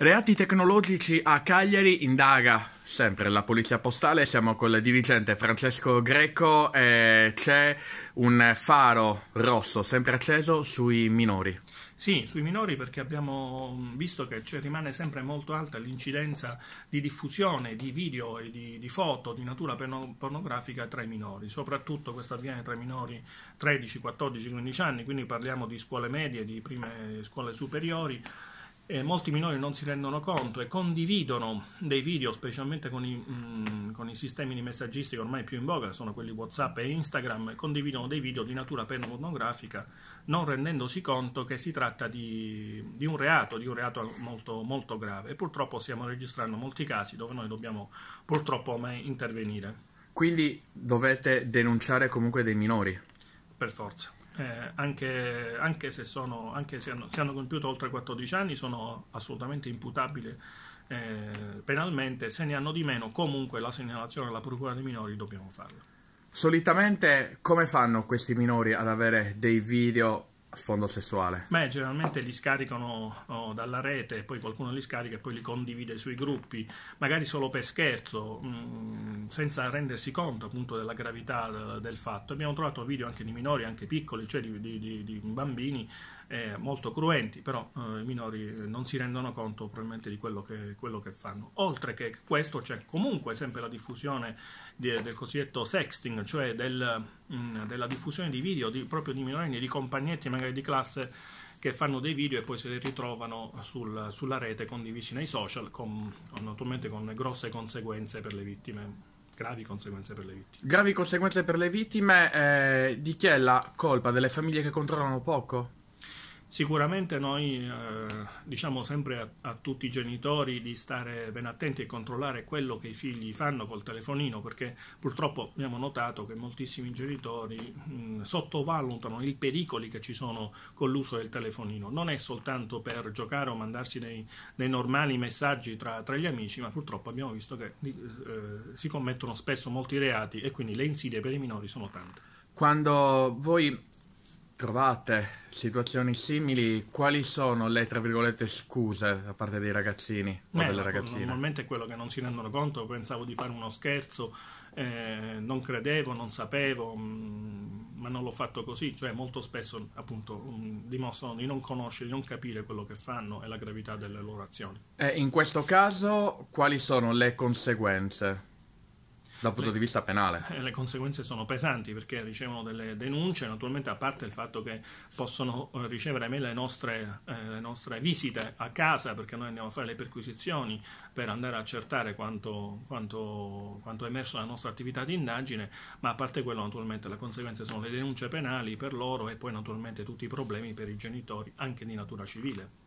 Reati tecnologici a Cagliari indaga sempre la polizia postale, siamo con il dirigente Francesco Greco e c'è un faro rosso sempre acceso sui minori. Sì, sui minori perché abbiamo visto che rimane sempre molto alta l'incidenza di diffusione di video e di, di foto di natura pornografica tra i minori, soprattutto questo avviene tra i minori 13, 14, 15 anni, quindi parliamo di scuole medie, di prime scuole superiori eh, molti minori non si rendono conto e condividono dei video, specialmente con i, mh, mm, con i, sistemi di messaggistica ormai più in voga, sono quelli WhatsApp e Instagram, condividono dei video di natura pornografica, non rendendosi conto che si tratta di, di un reato, di un reato molto, molto grave. E purtroppo stiamo registrando molti casi dove noi dobbiamo purtroppo intervenire. Quindi dovete denunciare comunque dei minori? Per forza eh, anche, anche, se, sono, anche se, hanno, se hanno, compiuto oltre 14 anni, sono assolutamente imputabili eh, penalmente, se ne hanno di meno comunque la segnalazione alla Procura dei minori dobbiamo farla. Solitamente come fanno questi minori ad avere dei video a sfondo sessuale? Beh, generalmente li scaricano oh, dalla rete, poi qualcuno li scarica e poi li condivide sui gruppi, magari solo per scherzo. Mm, senza rendersi conto appunto della gravità eh, del fatto. Abbiamo trovato video anche di minori, anche piccoli, cioè di, di, di bambini eh, molto cruenti, però eh, i minori eh, non si rendono conto probabilmente di quello che, quello che fanno. Oltre che questo c'è comunque sempre la diffusione di, del cosiddetto sexting, cioè del, mh, mm, della diffusione di video proprio di minorenni, di compagnetti magari di classe che fanno dei video e poi se li ritrovano sul, sulla rete condivisi nei social, con, naturalmente con grosse conseguenze per le vittime gravi conseguenze per le vittime. Gravi conseguenze per le vittime, eh, di chi è la colpa? Delle famiglie che controllano poco? Sicuramente noi eh, diciamo sempre a, a, tutti i genitori di stare ben attenti e controllare quello che i figli fanno col telefonino perché purtroppo abbiamo notato che moltissimi genitori mh, sottovalutano i pericoli che ci sono con l'uso del telefonino. Non è soltanto per giocare o mandarsi dei, dei normali messaggi tra, tra, gli amici, ma purtroppo abbiamo visto che eh, si commettono spesso molti reati e quindi le insidie per i minori sono tante. Quando voi trovate situazioni simili, quali sono le tra virgolette scuse da parte dei ragazzini o delle ragazzine? Normalmente è quello che non si rendono conto, pensavo di fare uno scherzo, eh, non credevo, non sapevo, mh, mm, ma non l'ho fatto così, cioè molto spesso appunto mh, mm, dimostrano di non conoscere, di non capire quello che fanno e la gravità delle loro azioni. E eh, in questo caso quali sono le conseguenze? Dal punto le, di vista penale. Eh, le conseguenze sono pesanti perché ricevono delle denunce, naturalmente a parte il fatto che possono eh, ricevere me le nostre, eh, le nostre visite a casa perché noi andiamo a fare le perquisizioni per andare a accertare quanto, quanto, quanto è emerso dalla nostra attività di indagine, ma a parte quello naturalmente le conseguenze sono le denunce penali per loro e poi naturalmente tutti i problemi per i genitori anche di natura civile.